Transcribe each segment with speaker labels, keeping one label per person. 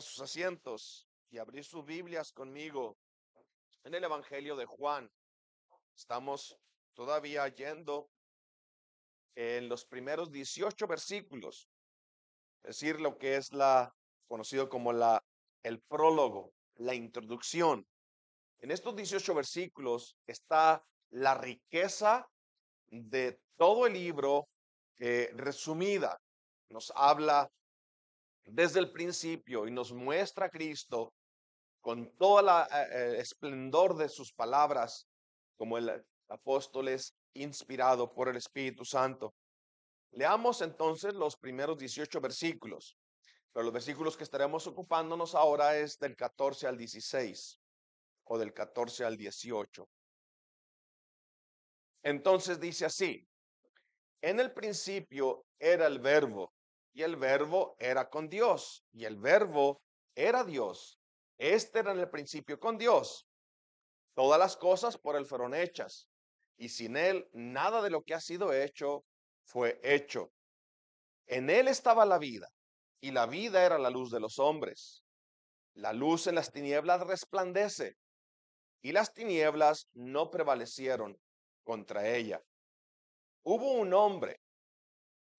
Speaker 1: sus asientos y abrir sus Biblias conmigo en el Evangelio de Juan. Estamos todavía yendo en los primeros 18 versículos, es decir, lo que es la conocido como la el prólogo, la introducción. En estos 18 versículos está la riqueza de todo el libro que eh, resumida. Nos habla desde el principio y nos muestra a Cristo con todo la eh, eh, esplendor de sus palabras, como el apóstol es inspirado por el Espíritu Santo. Leamos entonces los primeros 18 versículos, pero los versículos que estaremos ocupándonos ahora es del 14 al 16 o del 14 al 18. Entonces dice así, en el principio era el verbo y el verbo era con Dios y el verbo era Dios. Este era en el principio con Dios. Todas las cosas por él fueron hechas y sin él nada de lo que ha sido hecho fue hecho. En él estaba la vida y la vida era la luz de los hombres. La luz en las tinieblas resplandece y las tinieblas no prevalecieron contra ella. Hubo un hombre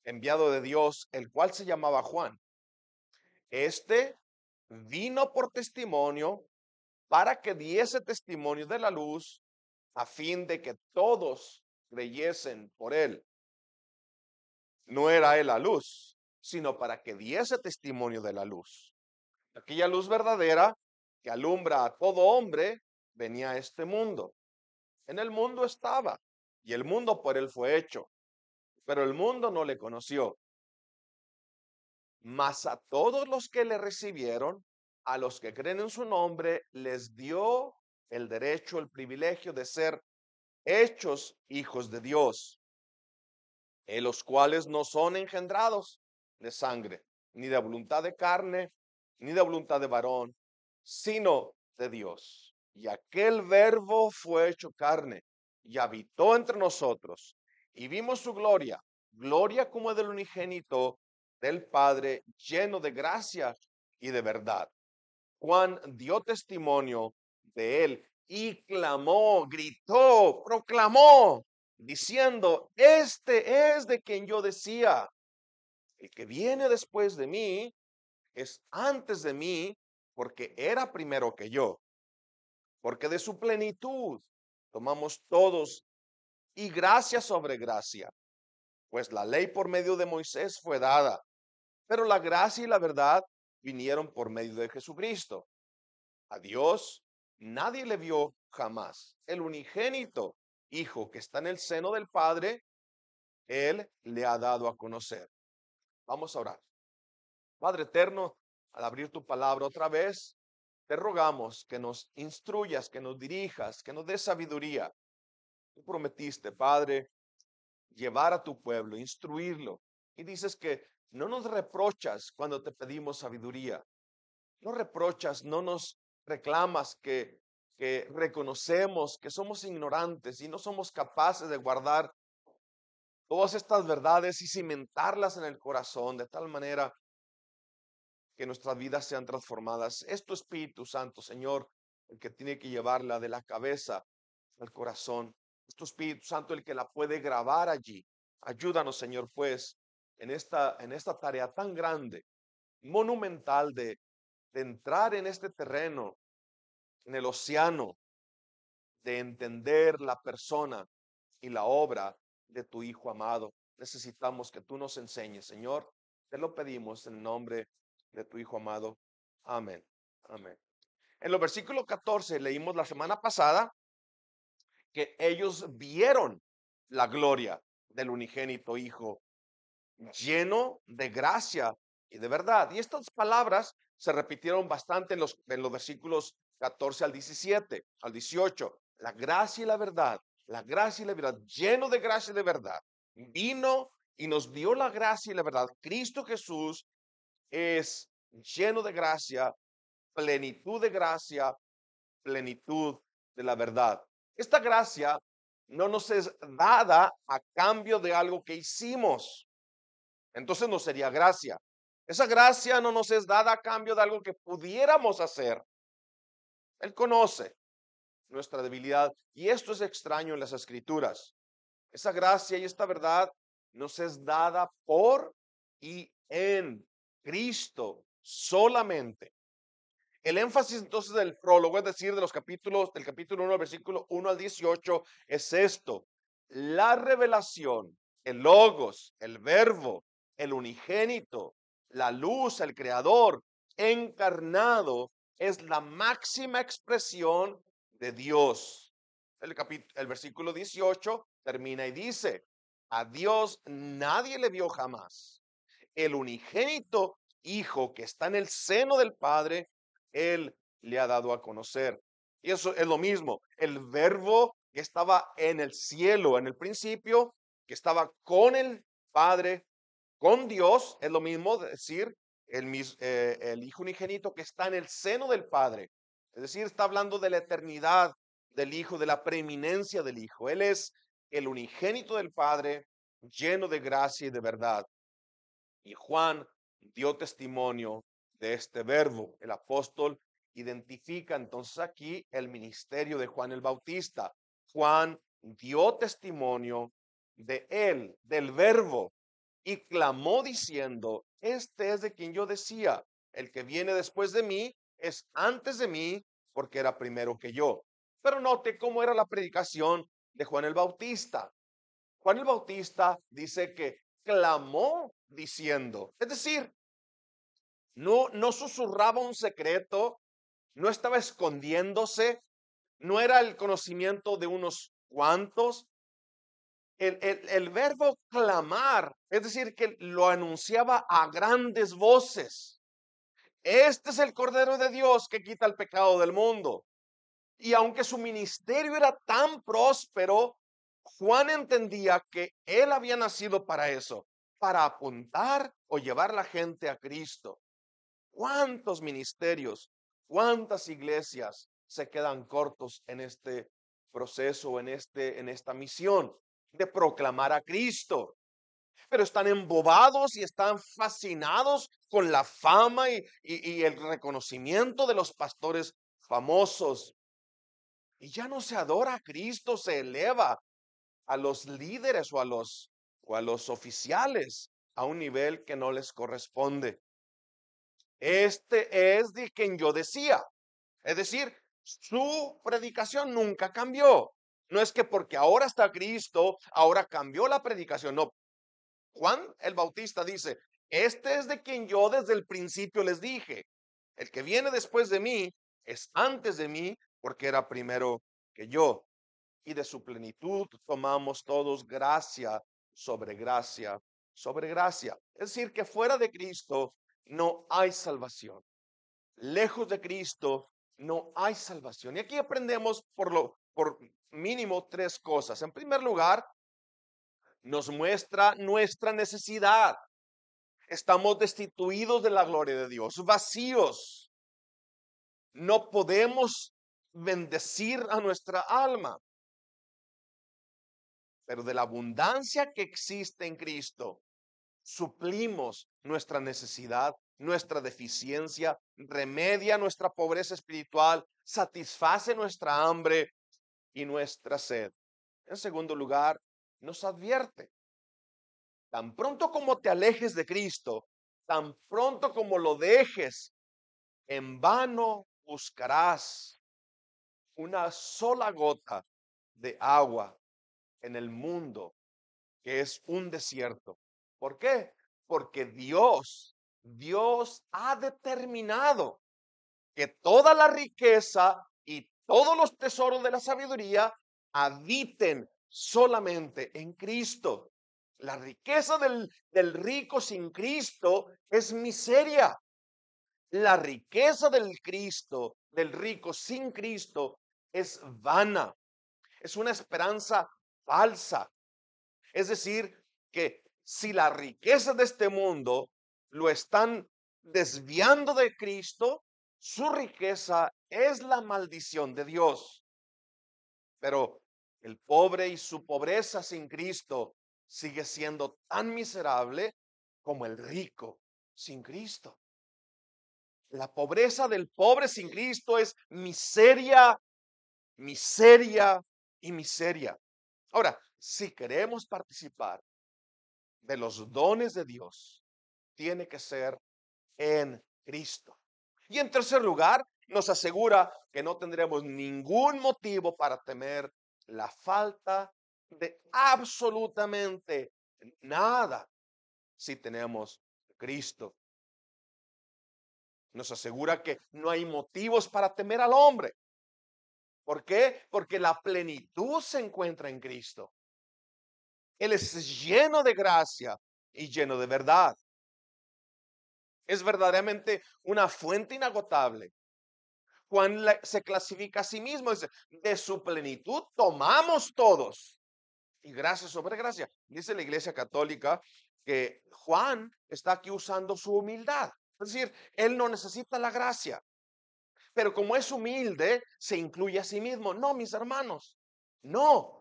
Speaker 1: enviado de Dios, el cual se llamaba Juan. Este vino por testimonio para que diese testimonio de la luz, a fin de que todos creyesen por él. No era él la luz, sino para que diese testimonio de la luz. Aquella luz verdadera que alumbra a todo hombre venía a este mundo. En el mundo estaba, y el mundo por él fue hecho, pero el mundo no le conoció. Mas a todos los que le recibieron, a los que creen en su nombre, les dio el derecho, el privilegio de ser hechos hijos de Dios, en los cuales no son engendrados de sangre, ni de voluntad de carne, ni de voluntad de varón, sino de Dios. Y aquel verbo fue hecho carne y habitó entre nosotros y vimos su gloria, gloria como del unigénito del Padre, lleno de gracia y de verdad. Juan dio testimonio de él y clamó, gritó, proclamó, diciendo, este es de quien yo decía, el que viene después de mí es antes de mí porque era primero que yo, porque de su plenitud tomamos todos y gracia sobre gracia. Pues la ley por medio de Moisés fue dada, pero la gracia y la verdad vinieron por medio de Jesucristo. A Dios nadie le vio jamás. El unigénito Hijo que está en el seno del Padre, Él le ha dado a conocer. Vamos a orar. Padre eterno, al abrir tu palabra otra vez, te rogamos que nos instruyas, que nos dirijas, que nos des sabiduría Tú prometiste, Padre, llevar a tu pueblo, instruirlo. Y dices que no nos reprochas cuando te pedimos sabiduría. No reprochas, no nos reclamas que, que reconocemos que somos ignorantes y no somos capaces de guardar todas estas verdades y cimentarlas en el corazón de tal manera que nuestras vidas sean transformadas. Es tu Espíritu Santo, Señor, el que tiene que llevarla de la cabeza al corazón. Es tu Espíritu Santo el que la puede grabar allí. Ayúdanos, Señor, pues, en esta, en esta tarea tan grande, monumental de, de entrar en este terreno, en el océano, de entender la persona y la obra de tu Hijo amado. Necesitamos que tú nos enseñes, Señor. Te lo pedimos en nombre de tu Hijo amado. Amén. Amén. En los versículos 14 leímos la semana pasada que ellos vieron la gloria del unigénito Hijo, lleno de gracia y de verdad. Y estas palabras se repitieron bastante en los, en los versículos 14 al 17, al 18. La gracia y la verdad, la gracia y la verdad, lleno de gracia y de verdad. Vino y nos dio la gracia y la verdad. Cristo Jesús es lleno de gracia, plenitud de gracia, plenitud de la verdad. Esta gracia no nos es dada a cambio de algo que hicimos. Entonces no sería gracia. Esa gracia no nos es dada a cambio de algo que pudiéramos hacer. Él conoce nuestra debilidad y esto es extraño en las escrituras. Esa gracia y esta verdad nos es dada por y en Cristo solamente. El énfasis entonces del prólogo, es decir, de los capítulos, del capítulo 1, versículo 1 al 18, es esto. La revelación, el logos, el verbo, el unigénito, la luz, el creador, encarnado, es la máxima expresión de Dios. El, el versículo 18 termina y dice, a Dios nadie le vio jamás. El unigénito Hijo que está en el seno del Padre él le ha dado a conocer. Y eso es lo mismo. El verbo que estaba en el cielo en el principio, que estaba con el Padre, con Dios, es lo mismo decir eh, el, Hijo unigénito que está en el seno del Padre. Es decir, está hablando de la eternidad del Hijo, de la preeminencia del Hijo. Él es el unigénito del Padre, lleno de gracia y de verdad. Y Juan dio testimonio de este verbo. El apóstol identifica entonces aquí el ministerio de Juan el Bautista. Juan dio testimonio de él, del verbo, y clamó diciendo, este es de quien yo decía, el que viene después de mí es antes de mí porque era primero que yo. Pero note cómo era la predicación de Juan el Bautista. Juan el Bautista dice que clamó diciendo, es decir, no, susurraba un secreto, no estaba escondiéndose, no era el conocimiento de unos cuantos. El, el verbo clamar, es decir, que lo anunciaba a grandes voces. Este es el Cordero de Dios que quita el pecado del mundo. Y aunque su ministerio era tan próspero, Juan entendía que él había nacido para eso, para apuntar o llevar la gente a Cristo. ¿Cuántos ministerios, cuántas iglesias se quedan cortos en este proceso, en, este, en esta misión de proclamar a Cristo? Pero están embobados y están fascinados con la fama y, el reconocimiento de los pastores famosos. Y ya no se adora a Cristo, se eleva a los líderes o a los, o a los oficiales a un nivel que no les corresponde. Este es de quien yo decía. Es decir, su predicación nunca cambió. No es que porque ahora está Cristo, ahora cambió la predicación. No. Juan el Bautista dice, este es de quien yo desde el principio les dije. El que viene después de mí es antes de mí porque era primero que yo. Y de su plenitud tomamos todos gracia sobre gracia sobre gracia. Es decir, que fuera de Cristo no hay salvación. Lejos de Cristo no hay salvación. Y aquí aprendemos por lo por mínimo tres cosas. En primer lugar, nos muestra nuestra necesidad. Estamos destituidos de la gloria de Dios, vacíos. No podemos bendecir a nuestra alma. Pero de la abundancia que existe en Cristo, suplimos nuestra necesidad, nuestra deficiencia, remedia nuestra pobreza espiritual, satisface nuestra hambre y nuestra sed. En segundo lugar, nos advierte. Tan pronto como te alejes de Cristo, tan pronto como lo dejes, en vano buscarás una sola gota de agua en el mundo que es un desierto ¿Por qué? Porque Dios, Dios ha determinado que toda la riqueza y todos los tesoros de la sabiduría habiten solamente en Cristo. La riqueza del, del, rico sin Cristo es miseria. La riqueza del Cristo, del rico sin Cristo, es vana. Es una esperanza falsa. Es decir, que si la riqueza de este mundo lo están desviando de Cristo, su riqueza es la maldición de Dios. Pero el pobre y su pobreza sin Cristo sigue siendo tan miserable como el rico sin Cristo. La pobreza del pobre sin Cristo es miseria, miseria y miseria. Ahora, si queremos participar de los dones de Dios tiene que ser en Cristo. Y en tercer lugar, nos asegura que no tendremos ningún motivo para temer la falta de absolutamente nada si tenemos Cristo. Nos asegura que no hay motivos para temer al hombre. ¿Por qué? Porque la plenitud se encuentra en Cristo. Él es lleno de gracia y lleno de verdad. Es verdaderamente una fuente inagotable. Juan se clasifica a sí mismo, dice, de su plenitud tomamos todos. Y gracias sobre gracia. Dice la Iglesia Católica que Juan está aquí usando su humildad. Es decir, él no necesita la gracia. Pero como es humilde, se incluye a sí mismo. No, mis hermanos, no.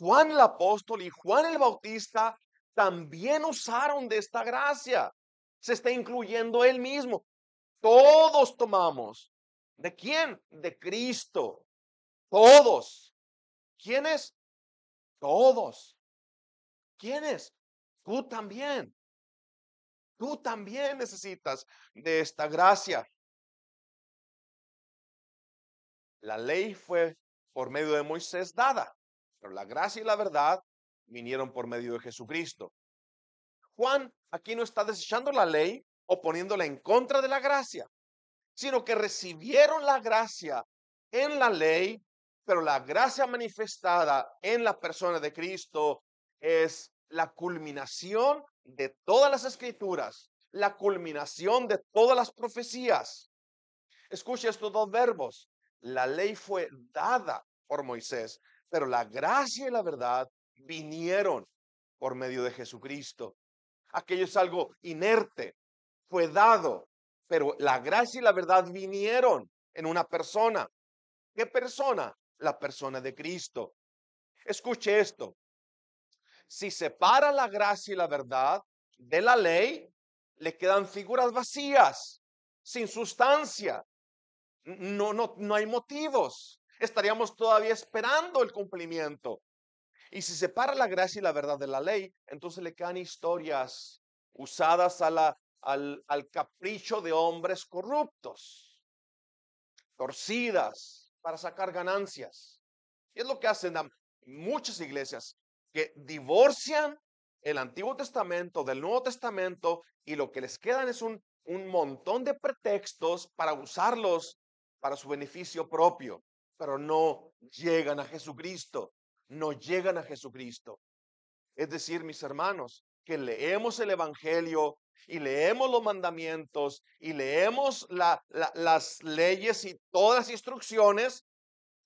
Speaker 1: Juan el apóstol y Juan el Bautista también usaron de esta gracia. Se está incluyendo él mismo. Todos tomamos. ¿De quién? De Cristo. Todos. ¿Quiénes? Todos. ¿Quiénes? Tú también. Tú también necesitas de esta gracia. La ley fue por medio de Moisés dada. Pero la gracia y la verdad vinieron por medio de Jesucristo. Juan aquí no está desechando la ley o poniéndola en contra de la gracia, sino que recibieron la gracia en la ley, pero la gracia manifestada en la persona de Cristo es la culminación de todas las escrituras, la culminación de todas las profecías. Escucha estos dos verbos. La ley fue dada por Moisés, pero la gracia y la verdad vinieron por medio de Jesucristo. Aquello es algo inerte, fue dado, pero la gracia y la verdad vinieron en una persona. ¿Qué persona? La persona de Cristo. Escuche esto. Si separa la gracia y la verdad de la ley, le quedan figuras vacías, sin sustancia. No, no, no hay motivos estaríamos todavía esperando el cumplimiento. Y si se para la gracia y la verdad de la ley, entonces le quedan historias usadas a al, capricho de hombres corruptos, torcidas para sacar ganancias. Y es lo que hacen muchas iglesias que divorcian el Antiguo Testamento del Nuevo Testamento y lo que les quedan es un, un montón de pretextos para usarlos para su beneficio propio pero no llegan a Jesucristo, no llegan a Jesucristo. Es decir, mis hermanos, que leemos el Evangelio y leemos los mandamientos y leemos las leyes y todas las instrucciones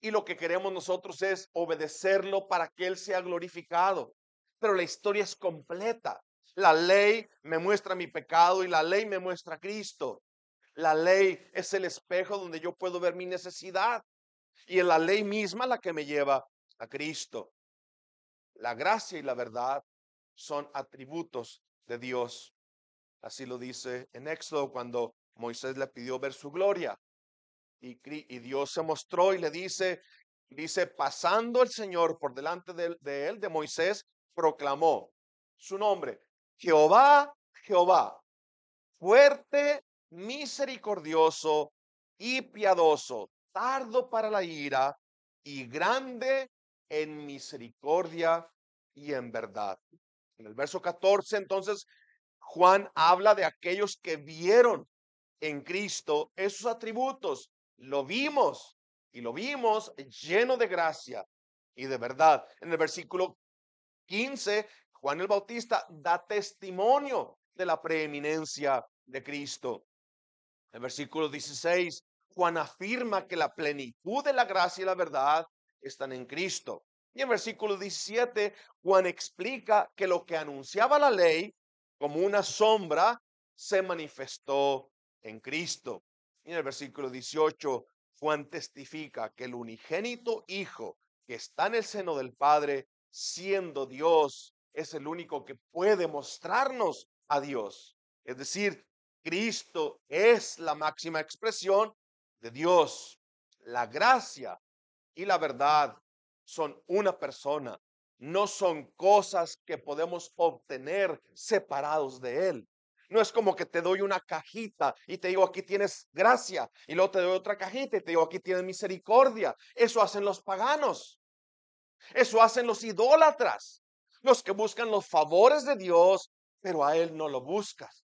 Speaker 1: y lo que queremos nosotros es obedecerlo para que Él sea glorificado. Pero la historia es completa. La ley me muestra mi pecado y la ley me muestra a Cristo. La ley es el espejo donde yo puedo ver mi necesidad y en la ley misma la que me lleva a Cristo. La gracia y la verdad son atributos de Dios. Así lo dice en Éxodo cuando Moisés le pidió ver su gloria. Y, Dios se mostró y le dice, dice, pasando el Señor por delante de, de él, de Moisés, proclamó su nombre, Jehová, Jehová, fuerte, misericordioso y piadoso, tardo para la ira y grande en misericordia y en verdad. En el verso 14, entonces, Juan habla de aquellos que vieron en Cristo esos atributos. Lo vimos y lo vimos lleno de gracia y de verdad. En el versículo 15, Juan el Bautista da testimonio de la preeminencia de Cristo. el versículo 16, Juan afirma que la plenitud de la gracia y la verdad están en Cristo. Y en versículo 17, Juan explica que lo que anunciaba la ley como una sombra se manifestó en Cristo. Y en el versículo 18, Juan testifica que el unigénito Hijo que está en el seno del Padre, siendo Dios, es el único que puede mostrarnos a Dios. Es decir, Cristo es la máxima expresión de Dios, la gracia y la verdad son una persona, no son cosas que podemos obtener separados de Él. No es como que te doy una cajita y te digo aquí tienes gracia y luego te doy otra cajita y te digo aquí tienes misericordia. Eso hacen los paganos. Eso hacen los idólatras, los que buscan los favores de Dios, pero a Él no lo buscas.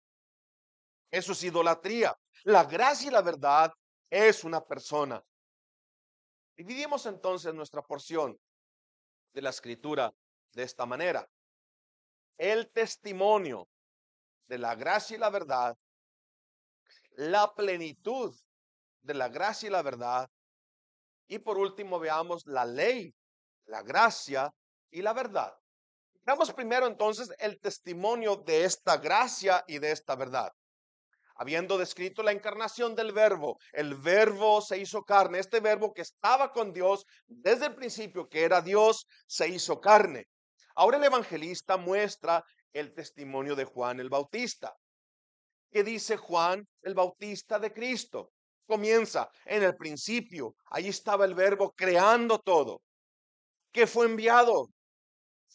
Speaker 1: Eso es idolatría. La gracia y la verdad es una persona. Dividimos entonces nuestra porción de la escritura de esta manera. El testimonio de la gracia y la verdad, la plenitud de la gracia y la verdad, y por último veamos la ley, la gracia y la verdad. Veamos primero entonces el testimonio de esta gracia y de esta verdad habiendo descrito la encarnación del verbo, el verbo se hizo carne, este verbo que estaba con Dios desde el principio, que era Dios, se hizo carne. Ahora el evangelista muestra el testimonio de Juan el Bautista. ¿Qué dice Juan el Bautista de Cristo? Comienza en el principio, ahí estaba el verbo creando todo. ¿Qué fue enviado?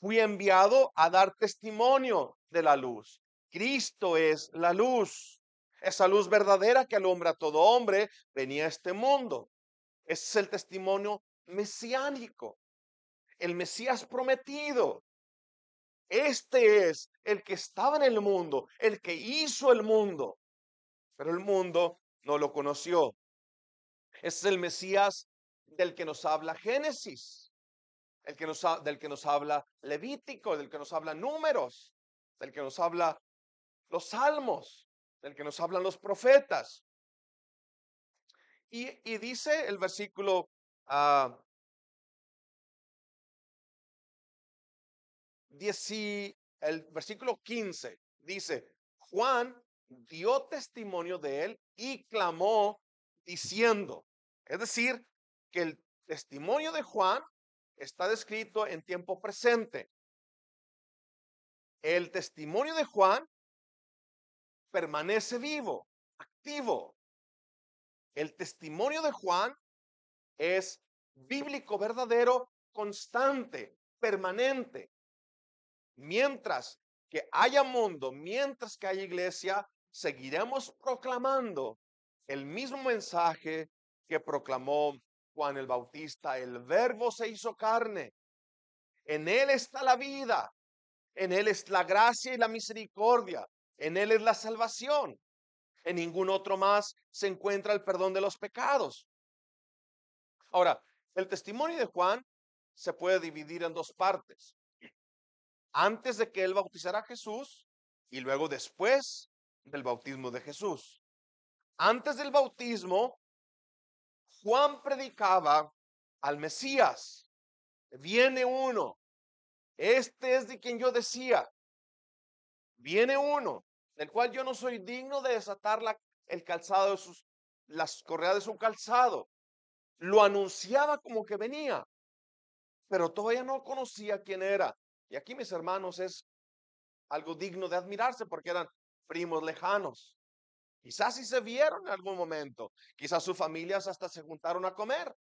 Speaker 1: Fui enviado a dar testimonio de la luz. Cristo es la luz. Esa luz verdadera que alumbra a todo hombre venía a este mundo. Ese es el testimonio mesiánico, el Mesías prometido. Este es el que estaba en el mundo, el que hizo el mundo, pero el mundo no lo conoció. Es el Mesías del que nos habla Génesis, el que nos, del que nos habla Levítico, del que nos habla Números, del que nos habla los Salmos del que nos hablan los profetas. Y, dice el versículo ah, el versículo 15, dice, Juan dio testimonio de él y clamó diciendo, es decir, que el testimonio de Juan está descrito en tiempo presente. El testimonio de Juan permanece vivo, activo. El testimonio de Juan es bíblico, verdadero, constante, permanente. Mientras que haya mundo, mientras que haya iglesia, seguiremos proclamando el mismo mensaje que proclamó Juan el Bautista. El verbo se hizo carne. En él está la vida. En él es la gracia y la misericordia. En Él es la salvación. En ningún otro más se encuentra el perdón de los pecados. Ahora, el testimonio de Juan se puede dividir en dos partes. Antes de que él bautizara a Jesús y luego después del bautismo de Jesús. Antes del bautismo, Juan predicaba al Mesías. Viene uno. Este es de quien yo decía viene uno del cual yo no soy digno de desatar el calzado de sus, las correas de su calzado. Lo anunciaba como que venía, pero todavía no conocía quién era. Y aquí, mis hermanos, es algo digno de admirarse porque eran primos lejanos. Quizás si se vieron en algún momento, quizás sus familias hasta se juntaron a comer,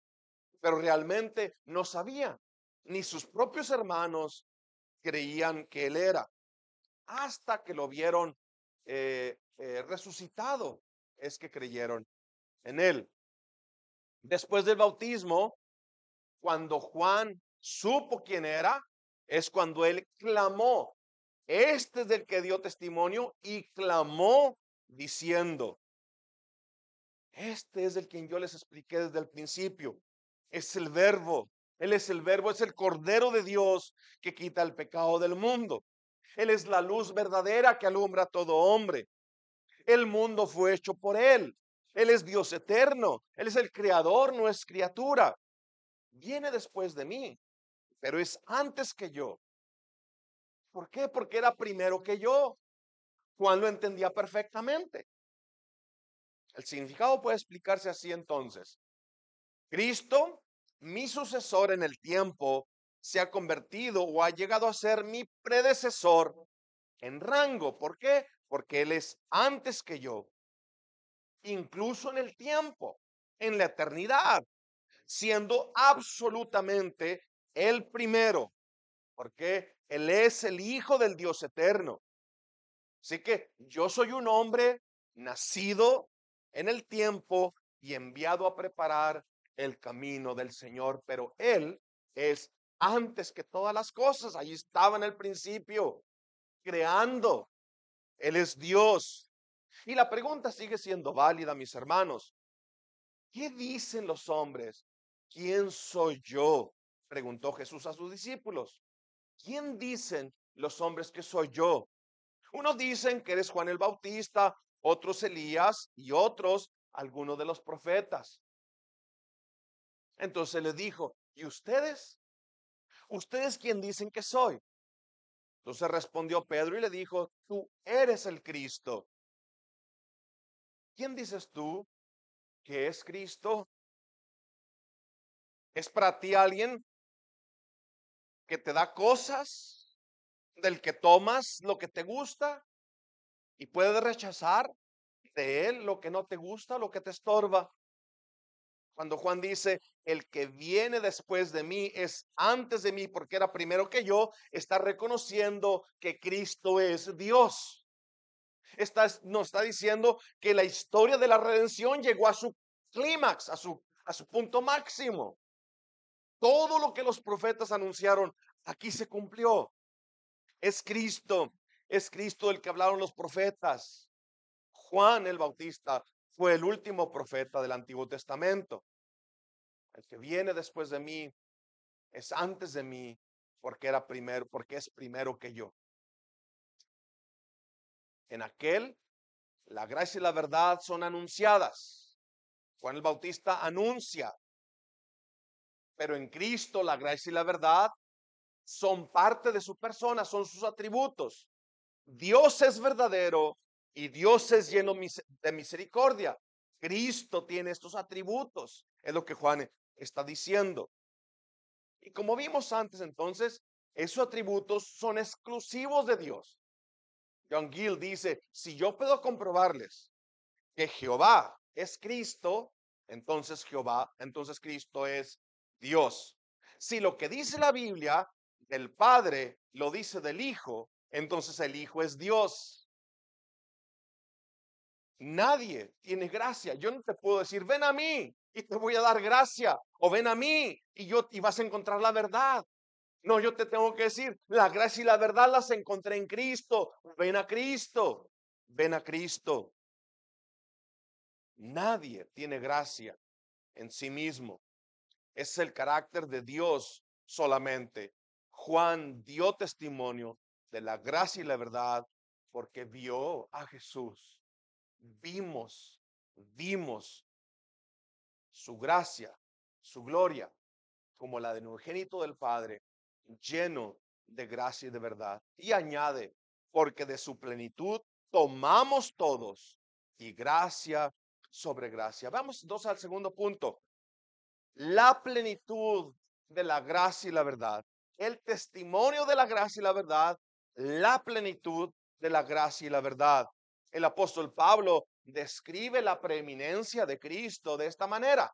Speaker 1: pero realmente no sabía, ni sus propios hermanos creían que él era hasta que lo vieron eh, eh, resucitado, es que creyeron en él. Después del bautismo, cuando Juan supo quién era, es cuando él clamó. Este es el que dio testimonio y clamó diciendo, este es el quien yo les expliqué desde el principio. Es el verbo. Él es el verbo, es el Cordero de Dios que quita el pecado del mundo. Él es la luz verdadera que alumbra a todo hombre. El mundo fue hecho por Él. Él es Dios eterno. Él es el creador, no es criatura. Viene después de mí, pero es antes que yo. ¿Por qué? Porque era primero que yo. Juan lo entendía perfectamente. El significado puede explicarse así entonces. Cristo, mi sucesor en el tiempo, se ha convertido o ha llegado a ser mi predecesor en rango. ¿Por qué? Porque Él es antes que yo, incluso en el tiempo, en la eternidad, siendo absolutamente el primero, porque Él es el Hijo del Dios eterno. Así que yo soy un hombre nacido en el tiempo y enviado a preparar el camino del Señor, pero Él es antes que todas las cosas. Allí estaba en el principio, creando. Él es Dios. Y la pregunta sigue siendo válida, mis hermanos. ¿Qué dicen los hombres? ¿Quién soy yo? Preguntó Jesús a sus discípulos. ¿Quién dicen los hombres que soy yo? Unos dicen que eres Juan el Bautista, otros Elías y otros algunos de los profetas. Entonces le dijo, ¿y ustedes? ¿ustedes quien dicen que soy? Entonces respondió Pedro y le dijo, tú eres el Cristo. ¿Quién dices tú que es Cristo? ¿Es para ti alguien que te da cosas, del que tomas lo que te gusta y puedes rechazar de él lo que no te gusta, lo que te estorba? Cuando Juan dice, el que viene después de mí es antes de mí porque era primero que yo, está reconociendo que Cristo es Dios. Está, nos está diciendo que la historia de la redención llegó a su clímax, a su, a su punto máximo. Todo lo que los profetas anunciaron aquí se cumplió. Es Cristo, es Cristo el que hablaron los profetas. Juan el Bautista fue el último profeta del Antiguo Testamento. El que viene después de mí es antes de mí porque era primero, porque es primero que yo. En aquel la gracia y la verdad son anunciadas. Juan el Bautista anuncia, pero en Cristo la gracia y la verdad son parte de su persona, son sus atributos. Dios es verdadero y Dios es lleno de misericordia. Cristo tiene estos atributos, es lo que Juan está diciendo. Y como vimos antes, entonces, esos atributos son exclusivos de Dios. John Gill dice, si yo puedo comprobarles que Jehová es Cristo, entonces Jehová, entonces Cristo es Dios. Si lo que dice la Biblia del Padre lo dice del Hijo, entonces el Hijo es Dios. Nadie tiene gracia. Yo no te puedo decir, ven a mí y te voy a dar gracia. O ven a mí y, yo, y vas a encontrar la verdad. No, yo te tengo que decir, la gracia y la verdad las encontré en Cristo. Ven a Cristo. Ven a Cristo. Nadie tiene gracia en sí mismo. Es el carácter de Dios solamente. Juan dio testimonio de la gracia y la verdad porque vio a Jesús vimos, vimos su gracia, su gloria, como la de del unigénito del Padre, lleno de gracia y de verdad. Y añade, porque de su plenitud tomamos todos y gracia sobre gracia. Vamos dos al segundo punto. La plenitud de la gracia y la verdad. El testimonio de la gracia y la verdad. La plenitud de la gracia y la verdad. El apóstol Pablo describe la preeminencia de Cristo de esta manera.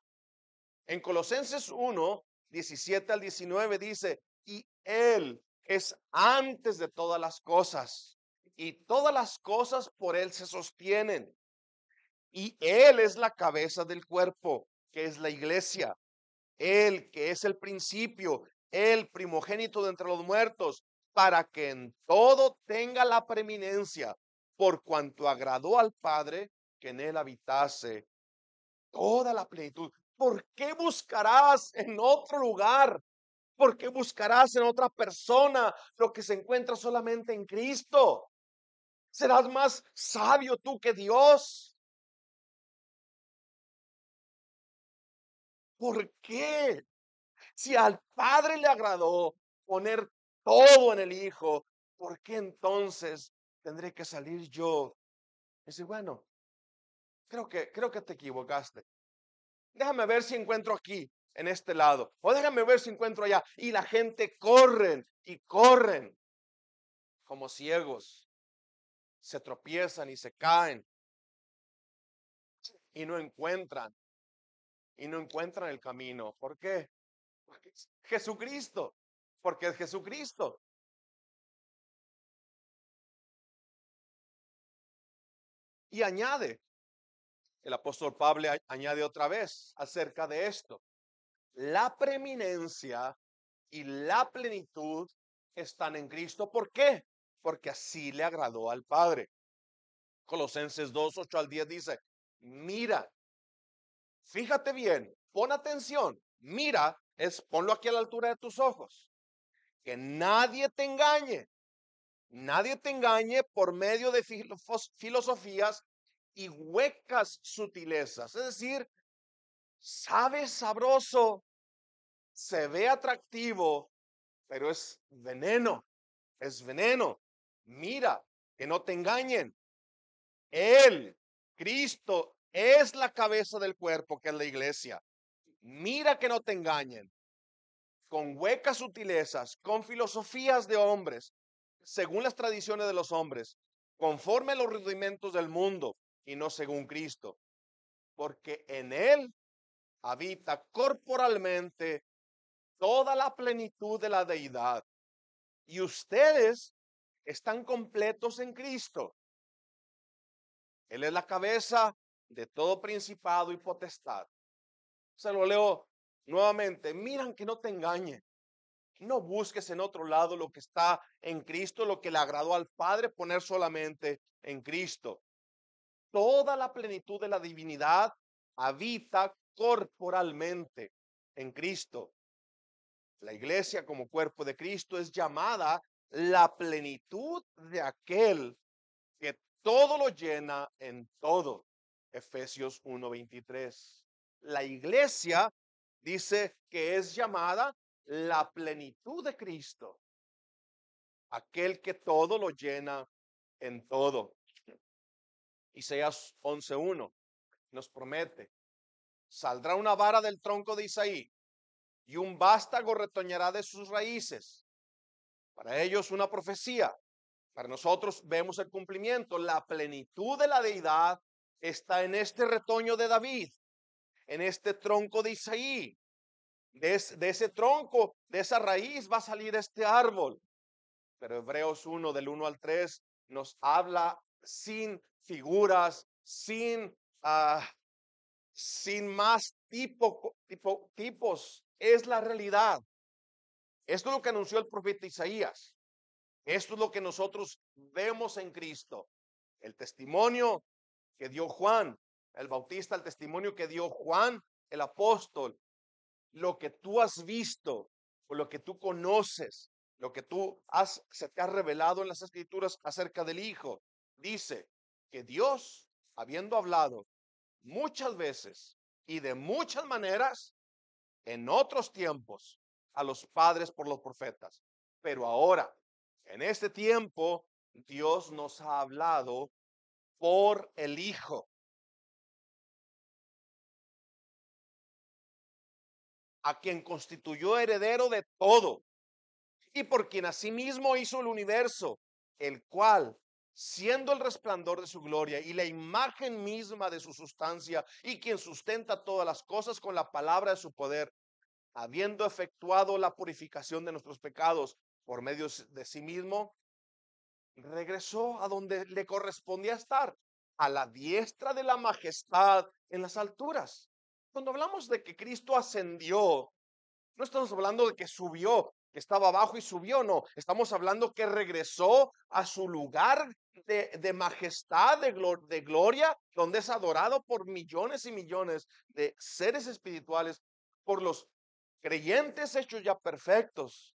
Speaker 1: En Colosenses 1, 17 al 19 dice, y Él es antes de todas las cosas, y todas las cosas por Él se sostienen. Y Él es la cabeza del cuerpo, que es la iglesia. Él que es el principio, el primogénito de entre los muertos, para que en todo tenga la preeminencia, por cuanto agradó al Padre que en él habitase toda la plenitud. ¿Por qué buscarás en otro lugar? ¿Por qué buscarás en otra persona lo que se encuentra solamente en Cristo? Serás más sabio tú que Dios. ¿Por qué? Si al Padre le agradó poner todo en el Hijo, ¿por qué entonces tendré que salir yo. Y dice, bueno, creo que, creo que te equivocaste. Déjame ver si encuentro aquí, en este lado. O déjame ver si encuentro allá. Y la gente corren y corren como ciegos. Se tropiezan y se caen. Y no encuentran. Y no encuentran el camino. ¿Por qué? Porque Jesucristo. Porque es Jesucristo. Y añade, el apóstol Pablo añade otra vez acerca de esto, la preeminencia y la plenitud están en Cristo. ¿Por qué? Porque así le agradó al Padre. Colosenses 2, 8 al 10 dice, mira, fíjate bien, pon atención, mira, es ponlo aquí a la altura de tus ojos, que nadie te engañe, Nadie te engañe por medio de filosofías y huecas sutilezas. Es decir, sabe sabroso, se ve atractivo, pero es veneno, es veneno. Mira, que no te engañen. Él, Cristo, es la cabeza del cuerpo, que es la iglesia. Mira que no te engañen. Con huecas sutilezas, con filosofías de hombres, según las tradiciones de los hombres, conforme a los rudimentos del mundo y no según Cristo, porque en Él habita corporalmente toda la plenitud de la deidad. Y ustedes están completos en Cristo. Él es la cabeza de todo principado y potestad. Se lo leo nuevamente. Miran que no te engañe. No busques en otro lado lo que está en Cristo, lo que le agradó al Padre, poner solamente en Cristo. Toda la plenitud de la divinidad habita corporalmente en Cristo. La iglesia como cuerpo de Cristo es llamada la plenitud de aquel que todo lo llena en todo. Efesios 1:23. La iglesia dice que es llamada la plenitud de Cristo, aquel que todo lo llena en todo. Isaías 11.1 nos promete, saldrá una vara del tronco de Isaí y un vástago retoñará de sus raíces. Para ellos una profecía, para nosotros vemos el cumplimiento. La plenitud de la deidad está en este retoño de David, en este tronco de Isaí, de, ese tronco, de esa raíz va a salir este árbol. Pero Hebreos 1 del 1 al 3 nos habla sin figuras, sin, ah, sin más tipo, tipo, tipos. Es la realidad. Esto es lo que anunció el profeta Isaías. Esto es lo que nosotros vemos en Cristo. El testimonio que dio Juan, el Bautista, el testimonio que dio Juan, el apóstol, lo que tú has visto o lo que tú conoces, lo que tú has, se te ha revelado en las escrituras acerca del Hijo. Dice que Dios, habiendo hablado muchas veces y de muchas maneras, en otros tiempos, a los padres por los profetas. Pero ahora, en este tiempo, Dios nos ha hablado por el Hijo. a quien constituyó heredero de todo, y por quien asimismo hizo el universo, el cual, siendo el resplandor de su gloria y la imagen misma de su sustancia, y quien sustenta todas las cosas con la palabra de su poder, habiendo efectuado la purificación de nuestros pecados por medio de sí mismo, regresó a donde le correspondía estar, a la diestra de la majestad en las alturas cuando hablamos de que Cristo ascendió, no estamos hablando de que subió, que estaba abajo y subió, no. Estamos hablando que regresó a su lugar de, majestad, de, de gloria, donde es adorado por millones y millones de seres espirituales, por los creyentes hechos ya perfectos,